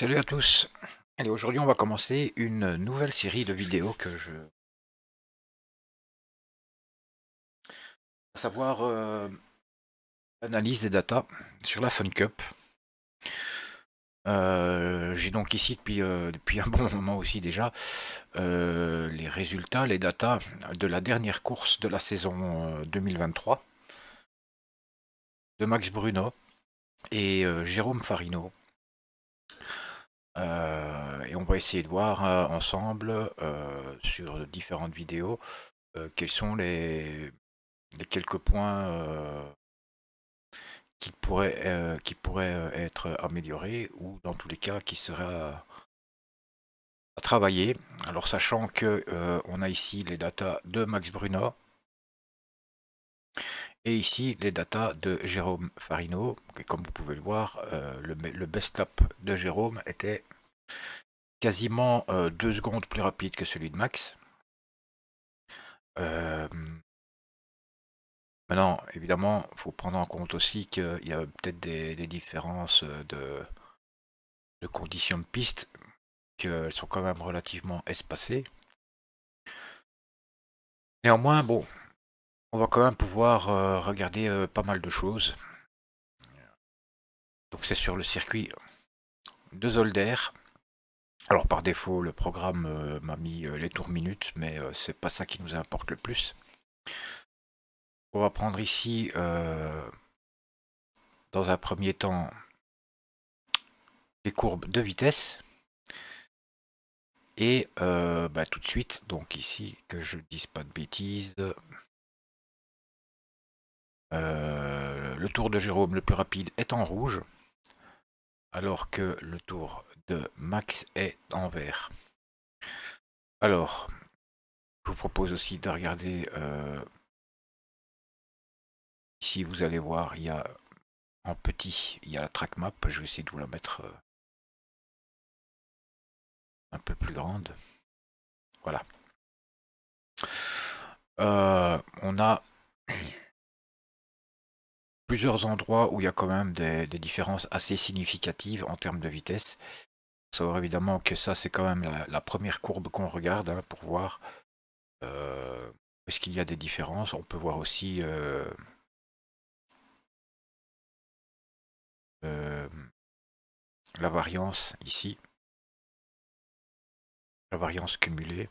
Salut à tous Allez, aujourd'hui on va commencer une nouvelle série de vidéos que je... à savoir l'analyse euh, des datas sur la Fun Cup. Euh, j'ai donc ici depuis, euh, depuis un bon moment aussi déjà les résultats, les datas de la dernière course de la saison 2023 de Max Bruno et Jérôme Farino. Euh, et on va essayer de voir euh, ensemble euh, sur différentes vidéos quels sont les, quelques points qui pourraient, qui pourraient être améliorés ou dans tous les cas qui seraient à travailler. Alors sachant que on a ici les datas de Max Bruno. Et ici, les datas de Jérôme Farino, comme vous pouvez le voir, euh, le, best-lap de Jérôme était quasiment euh, deux secondes plus rapide que celui de Max. Euh, maintenant, évidemment, il faut prendre en compte aussi qu'il y a peut-être des, différences de, de conditions de piste, qu'elles sont quand même relativement espacées. Néanmoins, bon, on va quand même pouvoir euh, regarder euh, pas mal de choses. Donc c'est sur le circuit de Zolder. Alors par défaut, le programme euh, m'a mis les tours minutes, mais c'est pas ça qui nous importe le plus. On va prendre ici, dans un premier temps, les courbes de vitesse. Et bah, tout de suite, donc ici, que je dise pas de bêtises, euh, le tour de Jérôme le plus rapide est en rouge, alors que le tour de Max est en vert. Alors, je vous propose aussi de regarder... Euh, ici, vous allez voir, il y a en petit, il y a la track map. Je vais essayer de vous la mettre euh, un peu plus grande. Voilà. on a plusieurs endroits où il y a quand même des, différences assez significatives en termes de vitesse. Il faut savoir évidemment que ça, c'est quand même la, première courbe qu'on regarde hein, pour voir euh, est-ce qu'il y a des différences. On peut voir aussi... Euh, euh, la variance ici, la variance cumulée.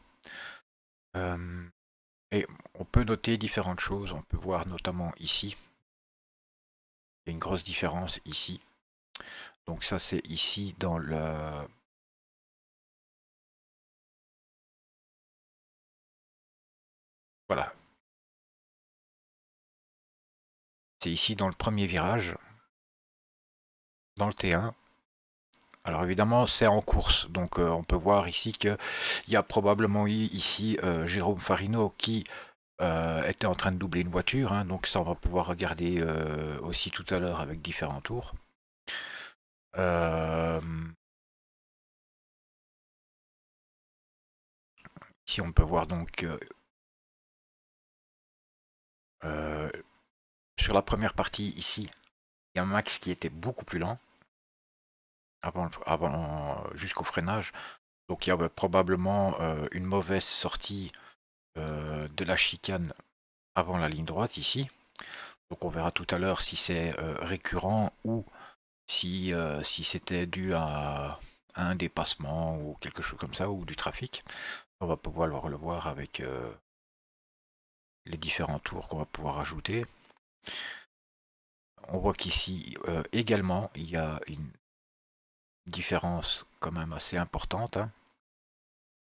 et on peut noter différentes choses, on peut voir notamment ici, une grosse différence ici. Donc ça c'est ici dans le... Voilà. C'est ici dans le premier virage, dans le T1. Alors évidemment, c'est en course, donc euh, on peut voir ici qu'il y a probablement eu ici euh, Jérôme Farino qui euh, était en train de doubler une voiture, hein, donc ça on va pouvoir regarder euh, aussi tout à l'heure avec différents tours. Euh, si on peut voir donc sur la première partie ici, il y a un max qui était beaucoup plus lent avant jusqu'au freinage. Donc il y avait probablement une mauvaise sortie euh, de la chicane avant la ligne droite ici. Donc on verra tout à l'heure si c'est euh, récurrent ou si, euh, si c'était dû à, un dépassement ou quelque chose comme ça, ou du trafic. On va pouvoir le voir avec les différents tours qu'on va pouvoir ajouter. On voit qu'ici également il y a une différence quand même assez importante. Hein.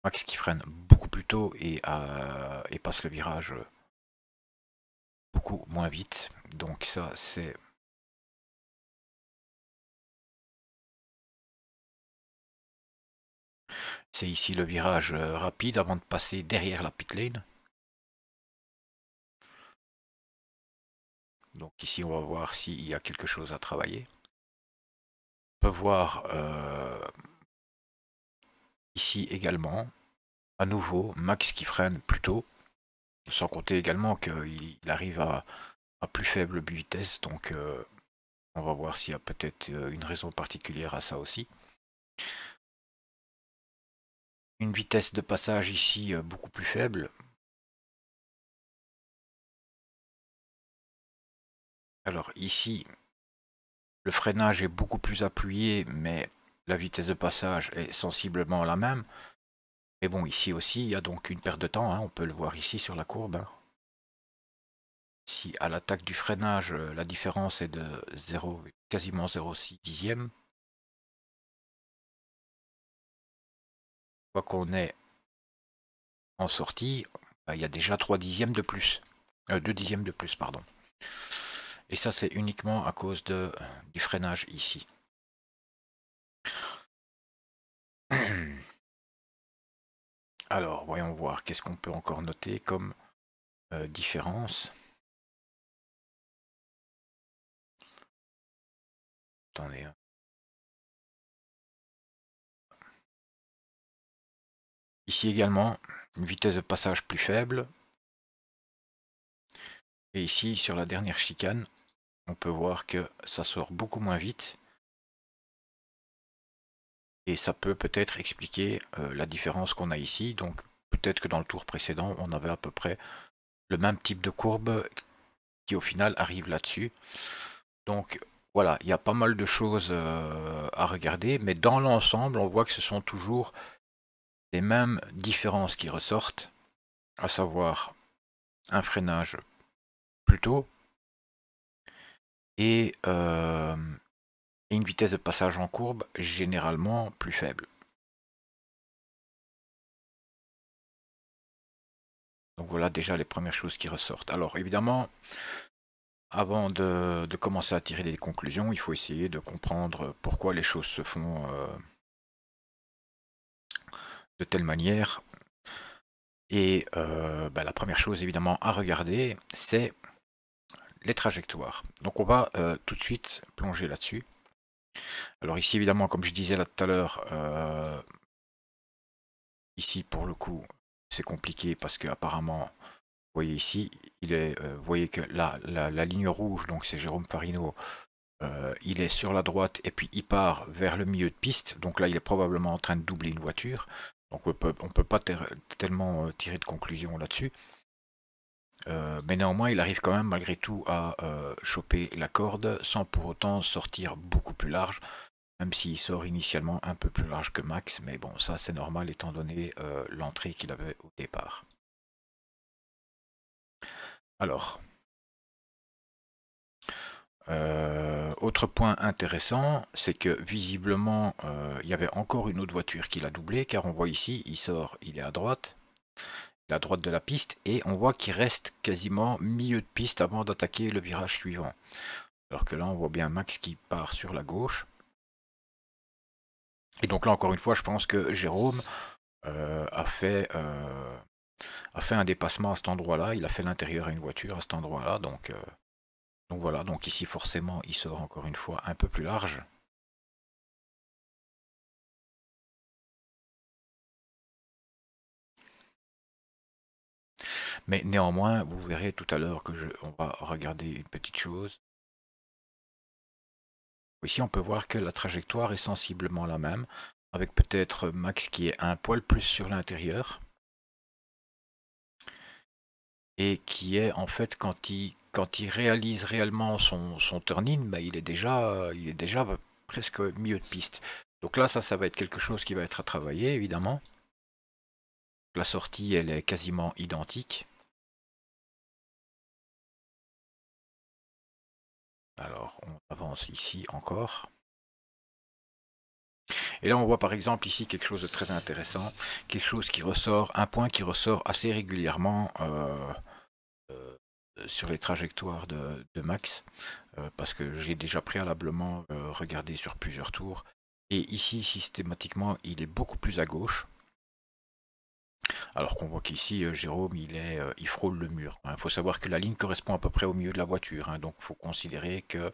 Max qui freine beaucoup plus tôt et, euh, passe le virage euh, beaucoup moins vite. Donc ça, c'est... C'est ici le virage euh, rapide avant de passer derrière la pit lane. Donc ici, on va voir s'il y a quelque chose à travailler. On peut voir... Ici également, à nouveau, Max qui freine plutôt. Sans compter également qu'il arrive à, plus faible vitesse, donc euh, on va voir s'il y a peut-être euh, une raison particulière à ça aussi. Une vitesse de passage ici euh, beaucoup plus faible. Alors ici, le freinage est beaucoup plus appuyé, mais la vitesse de passage est sensiblement la même. Et bon, ici aussi, il y a donc une perte de temps, hein. on peut le voir ici sur la courbe. Hein. Si à l'attaque du freinage, euh, la différence est de 0, quasiment 0,6 dixième, quoi qu'on est en sortie, bah, il y a déjà 3 dixièmes de plus. 2 euh, dixièmes de plus, pardon. Et ça, c'est uniquement à cause de, du freinage ici. Alors, voyons voir, qu'est-ce qu'on peut encore noter comme euh, différence hein. Ici également, une vitesse de passage plus faible. Et ici, sur la dernière chicane, on peut voir que ça sort beaucoup moins vite. Et ça peut peut-être expliquer euh, la différence qu'on a ici. Donc peut-être que dans le tour précédent, on avait à peu près le même type de courbe qui au final arrive là-dessus. Donc voilà, il y a pas mal de choses euh, à regarder, mais dans l'ensemble, on voit que ce sont toujours les mêmes différences qui ressortent, à savoir un freinage plus tôt et euh, une vitesse de passage en courbe généralement plus faible. Donc voilà déjà les premières choses qui ressortent. Alors évidemment, avant de, commencer à tirer des conclusions, il faut essayer de comprendre pourquoi les choses se font euh, de telle manière. Et euh, bah, la première chose évidemment à regarder, c'est les trajectoires. Donc on va euh, tout de suite plonger là-dessus. Alors ici, évidemment, comme je disais là tout à l'heure, euh, ici, pour le coup, c'est compliqué parce que apparemment, vous voyez ici, il est, euh, vous voyez que la, ligne rouge, donc c'est Jérôme Farino, euh, il est sur la droite et puis il part vers le milieu de piste. Donc là, il est probablement en train de doubler une voiture. Donc on peut, peut pas tellement tirer de conclusion là-dessus. Euh, mais néanmoins, il arrive quand même malgré tout à euh, choper la corde sans pour autant sortir beaucoup plus large, même s'il sort initialement un peu plus large que Max, mais bon, ça c'est normal étant donné euh, l'entrée qu'il avait au départ. Alors, autre point intéressant, c'est que visiblement, il y avait encore une autre voiture qui l'a doublé, car on voit ici, il sort, il est à droite, la droite de la piste et on voit qu'il reste quasiment milieu de piste avant d'attaquer le virage suivant. Alors que là on voit bien Max qui part sur la gauche. Et donc là encore une fois je pense que Jérôme euh, a, fait, euh, a fait un dépassement à cet endroit-là, il a fait l'intérieur à une voiture à cet endroit-là, donc, euh, donc voilà, donc ici forcément il sera encore une fois un peu plus large. Mais néanmoins, vous verrez tout à l'heure que je, on va regarder une petite chose. Ici, on peut voir que la trajectoire est sensiblement la même, avec peut-être Max qui est un poil plus sur l'intérieur, et qui est en fait quand il, réalise réellement son, son turn-in, bah, il est déjà, il est déjà presque milieu de piste. Donc là, ça, ça va être quelque chose qui va être à travailler, évidemment. La sortie, elle est quasiment identique. Alors, on avance ici encore. Et là, on voit par exemple ici quelque chose de très intéressant, quelque chose qui ressort, un point qui ressort assez régulièrement euh, euh, sur les trajectoires de, Max, euh, parce que j'ai déjà préalablement regardé sur plusieurs tours. Et ici, systématiquement, il est beaucoup plus à gauche. Alors qu'on voit qu'ici, euh, Jérôme, il, est, euh, il frôle le mur. Il hein. faut savoir que la ligne correspond à peu près au milieu de la voiture. Hein, donc il faut considérer que la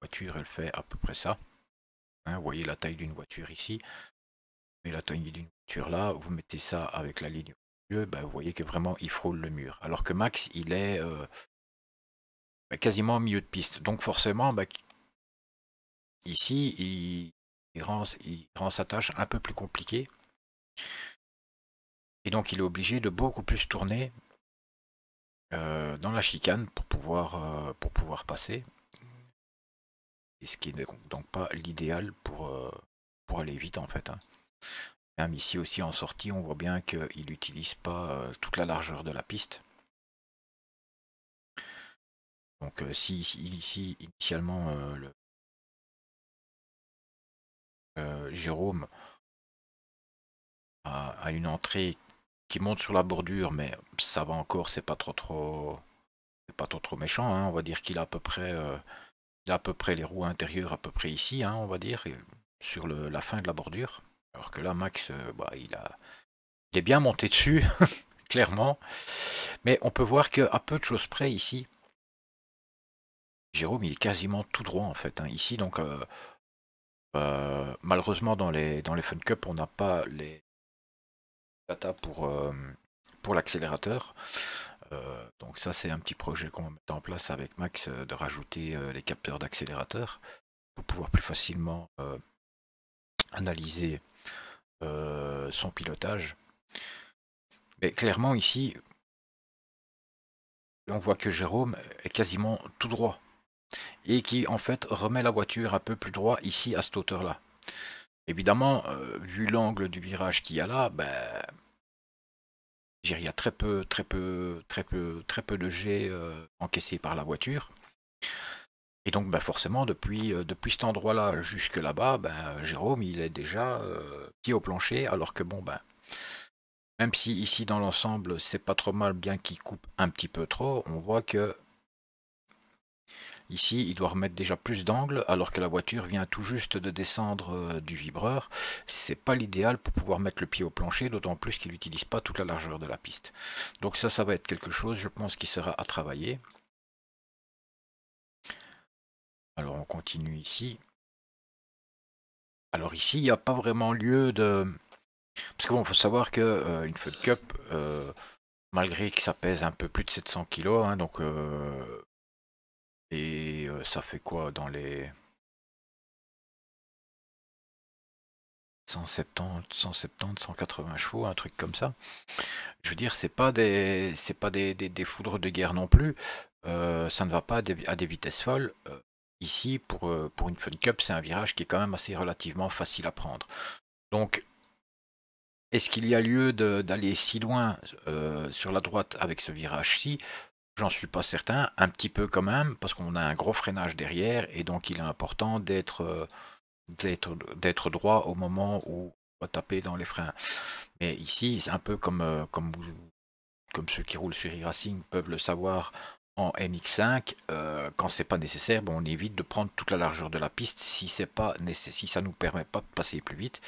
voiture, elle fait à peu près ça. Hein. vous voyez la taille d'une voiture ici. Et la taille d'une voiture là, vous mettez ça avec la ligne au milieu, ben, vous voyez que vraiment il frôle le mur. Alors que Max, il est euh, ben, quasiment au milieu de piste. Donc forcément, ben, ici, il rend sa tâche un peu plus compliquée. Et donc il est obligé de beaucoup plus tourner euh, dans la chicane pour pouvoir, euh, pour pouvoir passer. Et ce qui n'est donc pas l'idéal pour, euh, pour aller vite en fait. Hein. Même ici aussi en sortie, on voit bien qu'il n'utilise pas toute la largeur de la piste. Donc si ici initialement le, Jérôme a, a une entrée qui monte sur la bordure, mais ça va encore, c'est pas trop trop pas trop trop méchant. Hein. On va dire qu'il a à peu près euh, il a à peu près les roues intérieures à peu près ici, hein, on va dire, sur le, la fin de la bordure. Alors que là, Max, euh, bah, il a il est bien monté dessus, clairement. Mais on peut voir que à peu de choses près ici, Jérôme il est quasiment tout droit en fait. Hein. Ici donc euh, malheureusement dans les dans les Fun Cup on n'a pas les pour, euh, pour l'accélérateur. Euh, donc ça c'est un petit projet qu'on met en place avec Max euh, de rajouter les capteurs d'accélérateur pour pouvoir plus facilement analyser son pilotage. Mais clairement ici, on voit que Jérôme est quasiment tout droit et qui en fait remet la voiture un peu plus droit ici à cette hauteur là. Évidemment, euh, vu l'angle du virage qu'il y a là, ben, il y a très peu, très peu, très peu, très peu de jets euh, encaissés par la voiture. Et donc, ben, forcément, depuis, euh, depuis cet endroit-là jusque là-bas, ben, Jérôme, il est déjà pied au plancher, alors que bon, ben, même si ici dans l'ensemble, c'est pas trop mal, bien qu'il coupe un petit peu trop, on voit que Ici, il doit remettre déjà plus d'angle alors que la voiture vient tout juste de descendre euh, du vibreur. n'est pas l'idéal pour pouvoir mettre le pied au plancher, d'autant plus qu'il n'utilise pas toute la largeur de la piste. Donc ça, ça va être quelque chose, je pense, qui sera à travailler. Alors on continue ici. Alors ici, il n'y a pas vraiment lieu de... Parce que faut savoir que euh, une Cup, euh, malgré que ça pèse un peu plus de 700 kg, hein, donc euh, et ça fait quoi dans les 170, 170, 180 chevaux, un truc comme ça. Je veux dire, c'est pas des, c'est pas des, des, foudres de guerre non plus. ça ne va pas à des, vitesses folles. ici, pour, pour une Fun Cup, c'est un virage qui est quand même assez relativement facile à prendre. Donc, est-ce qu'il y a lieu d'aller si loin sur la droite avec ce virage-ci J'en suis pas certain, un petit peu quand même, parce qu'on a un gros freinage derrière, et donc il est important d'être euh, d'être droit au moment où on va taper dans les freins. Mais ici, c'est un peu comme, euh, comme, comme ceux qui roulent sur e-racing peuvent le savoir en MX5, euh, quand c'est pas nécessaire, bon, on évite de prendre toute la largeur de la piste si c'est pas si ça nous permet pas de passer plus vite,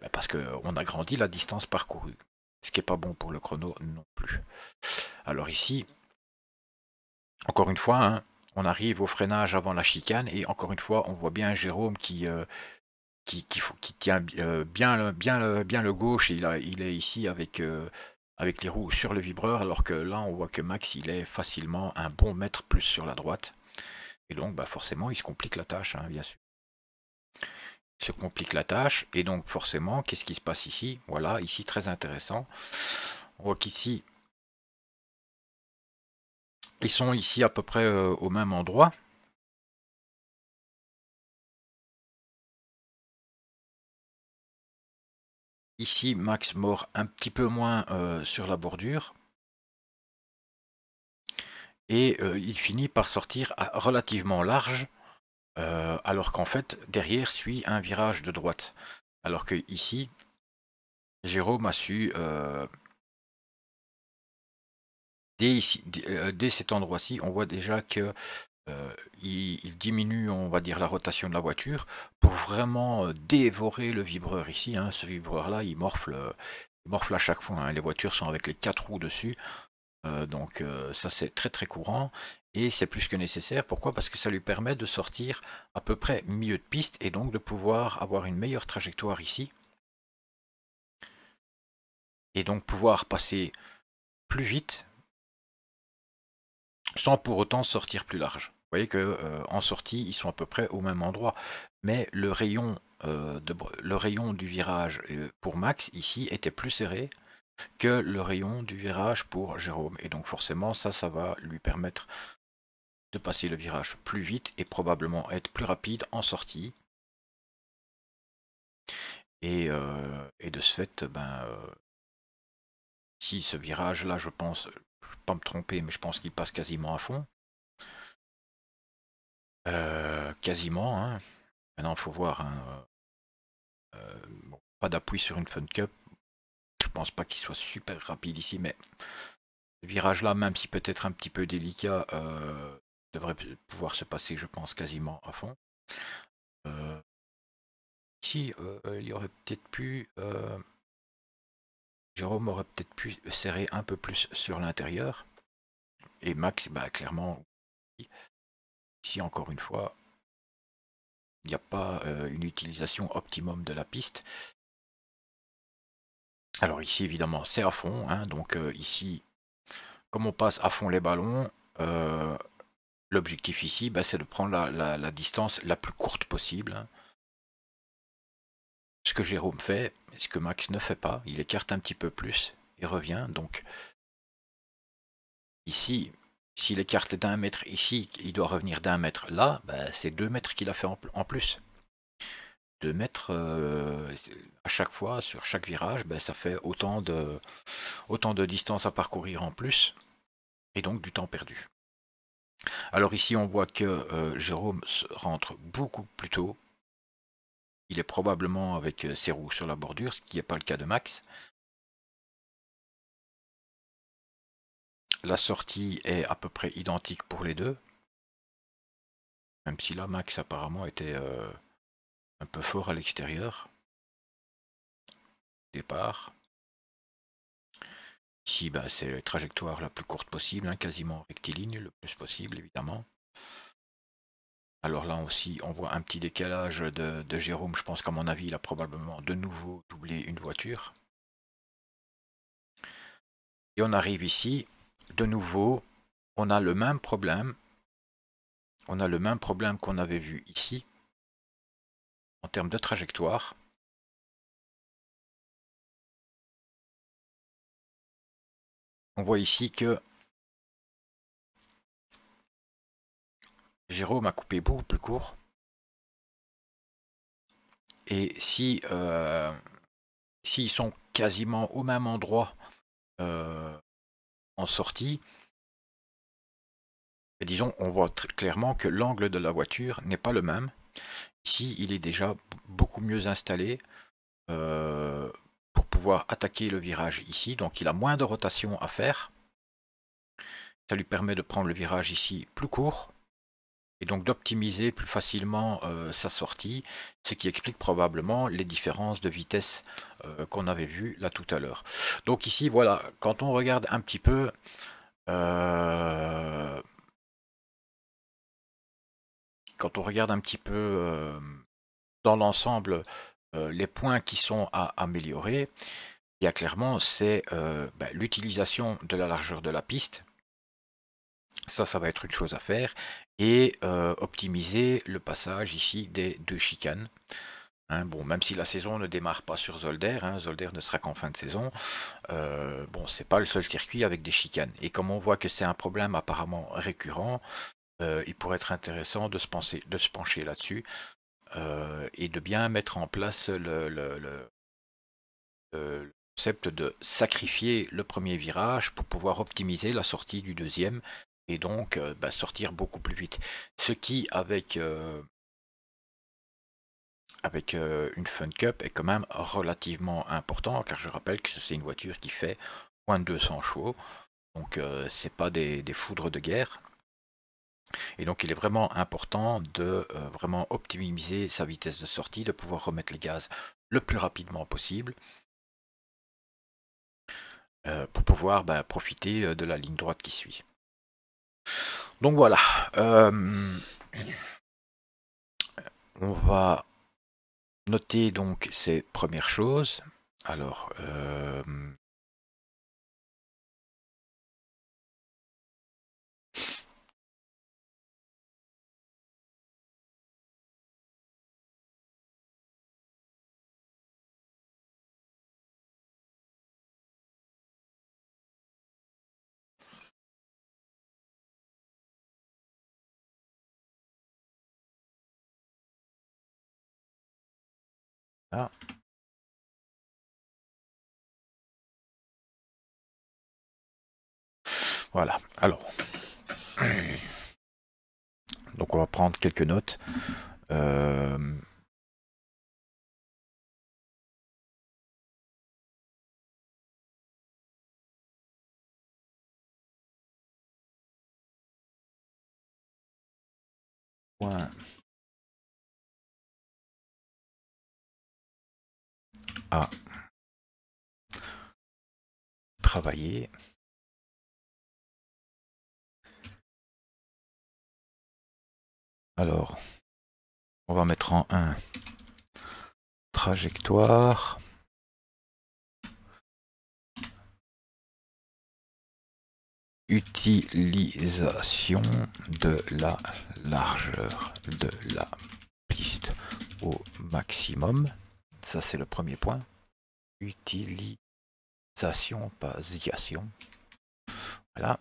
bah, parce qu'on agrandit la distance parcourue, ce qui est pas bon pour le chrono non plus. Alors ici, encore une fois, hein, on arrive au freinage avant la chicane et encore une fois, on voit bien Jérôme qui, euh, qui, tient euh, bien, le, bien, bien le gauche. il, est ici avec, euh, avec les roues sur le vibreur, alors que là, on voit que Max, il est facilement un bon mètre plus sur la droite. Et donc, bah, forcément, il se complique la tâche, hein, bien sûr. Il se complique la tâche. Et donc, forcément, qu'est-ce qui se passe ici Voilà, ici, très intéressant. On voit qu'ici, ils sont ici à peu près euh, au même endroit. Ici, Max mord un petit peu moins euh, sur la bordure. Et euh, il finit par sortir à relativement large, alors qu'en fait, derrière suit un virage de droite. Alors que ici, Jérôme a su dès, ici, euh, cet endroit-ci, on voit déjà que euh, il, diminue, on va dire, la rotation de la voiture pour vraiment euh, dévorer le vibreur ici. Hein. Ce vibreur-là, il morfle, il morfle à chaque fois. Hein. Les voitures sont avec les quatre roues dessus. donc ça c'est très très courant et c'est plus que nécessaire. Pourquoi Parce que ça lui permet de sortir à peu près milieu de piste et donc de pouvoir avoir une meilleure trajectoire ici. Et donc pouvoir passer plus vite sans pour autant sortir plus large. Vous voyez que euh, en sortie, ils sont à peu près au même endroit. Mais le rayon, euh, le rayon du virage euh, pour Max ici était plus serré que le rayon du virage pour Jérôme. Et donc forcément, ça, ça va lui permettre de passer le virage plus vite et probablement être plus rapide en sortie. Et, et de ce fait, ben, si ce virage-là, je pense, je ne vais pas me tromper, mais je pense qu'il passe quasiment à fond. Euh, quasiment. Hein. Maintenant, il faut voir. Hein, euh, euh, pas d'appui sur une Fun Cup. Je pense pas qu'il soit super rapide ici, mais ce virage-là, même si peut-être un petit peu délicat, devrait pouvoir se passer, je pense, quasiment à fond. ici, il aurait peut-être pu Jérôme aurait peut-être pu serrer un peu plus sur l'intérieur. Et Max, bah, clairement, ici encore une fois, il n'y a pas euh, une utilisation optimum de la piste. Alors ici, évidemment, c'est à fond. Hein. donc euh, ici, comme on passe à fond les ballons, euh, l'objectif ici, bah, c'est de prendre la, distance la plus courte possible. Hein ce que Jérôme fait ce que Max ne fait pas. Il écarte un petit peu plus et revient. Donc ici, s'il écarte d'un mètre ici, il doit revenir d'un mètre là, bah, c'est deux mètres qu'il a fait en, plus. Deux mètres euh, à chaque fois sur chaque virage, bah, ça fait autant de, distance à parcourir en plus et donc du temps perdu. Alors ici on voit que euh, Jérôme rentre beaucoup plus tôt il est probablement avec euh, ses roues sur la bordure, ce qui n'est pas le cas de Max. La sortie est à peu près identique pour les deux. Même si là, Max apparemment était euh, un peu fort à l'extérieur. Départ. Ici, bah, c'est la trajectoire la plus courte possible, hein, quasiment rectiligne, le plus possible évidemment. Alors là aussi, on voit un petit décalage de, Jérôme. Je pense qu'à mon avis, il a probablement de nouveau doublé une voiture. Et on arrive ici. De nouveau, on a le même problème. On a le même problème qu'on avait vu ici en termes de trajectoire. On voit ici que Jérôme a coupé beaucoup plus court. Et si euh, s'ils sont quasiment au même endroit euh, en sortie, ben disons, on voit très clairement que l'angle de la voiture n'est pas le même. Ici, il est déjà beaucoup mieux installé euh, pour pouvoir attaquer le virage ici. Donc, il a moins de rotation à faire. Ça lui permet de prendre le virage ici plus court et donc d'optimiser plus facilement euh, sa sortie, ce qui explique probablement les différences de vitesse euh, qu'on avait vues là tout à l'heure. Donc ici, voilà, quand on regarde un petit peu... Euh, quand on regarde un petit peu dans l'ensemble les points qui sont à améliorer, il y a clairement c'est ben, l'utilisation de la largeur de la piste, ça, ça va être une chose à faire. Et euh, optimiser le passage ici des deux chicanes. Hein. bon, même si la saison ne démarre pas sur Zolder, hein, Zolder ne sera qu'en fin de saison, euh, bon, c'est pas le seul circuit avec des chicanes. Et comme on voit que c'est un problème apparemment récurrent, euh, il pourrait être intéressant de se, de se pencher là-dessus et de bien mettre en place le, concept de sacrifier le premier virage pour pouvoir optimiser la sortie du deuxième et donc euh, bah, sortir beaucoup plus vite. Ce qui, avec, euh, avec euh, une Fun Cup, est quand même relativement important, car je rappelle que c'est une voiture qui fait moins de 200 chevaux, donc c'est pas des, foudres de guerre. Et donc il est vraiment important de vraiment optimiser sa vitesse de sortie, de pouvoir remettre les gaz le plus rapidement possible. pour pouvoir bah, profiter de la ligne droite qui suit. Donc voilà. Euh, on va noter donc ces premières choses. Alors, euh, Ah. Voilà, alors. Donc on va prendre quelques notes. Euh. travailler. Alors, on va mettre en un trajectoire. utilisation de la largeur de la piste au maximum. Ça, c'est le premier point. Utilisation, pas ziation. Voilà.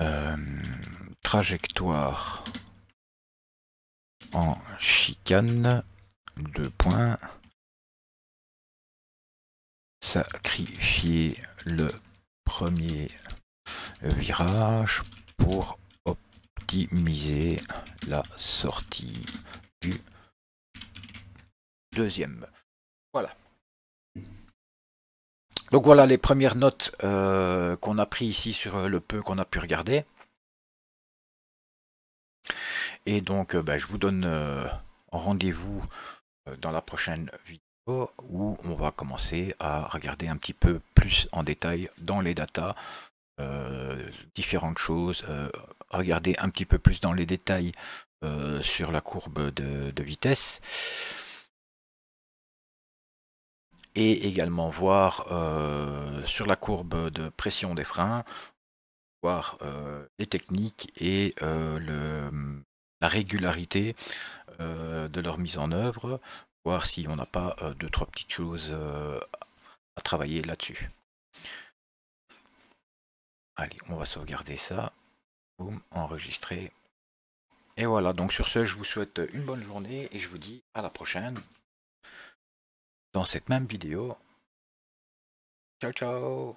Euh, trajectoire en chicane, deux points. Sacrifier le premier virage pour optimiser la sortie du deuxième. Voilà. Donc voilà les premières notes euh, qu'on a pris ici sur euh, le peu qu'on a pu regarder. Et donc euh, bah, je vous donne rendez-vous dans la prochaine vidéo où on va commencer à regarder un petit peu plus en détail dans les datas euh, différentes choses, euh, regarder un petit peu plus dans les détails euh, sur la courbe de, vitesse et également voir sur la courbe de pression des freins, voir les techniques et la régularité de leur mise en œuvre, voir si on n'a pas deux, trois petites choses à travailler là-dessus. Allez, on va sauvegarder ça. Boum, enregistrer. Et voilà, donc sur ce, je vous souhaite une bonne journée et je vous dis à la prochaine dans cette même vidéo. Ciao, ciao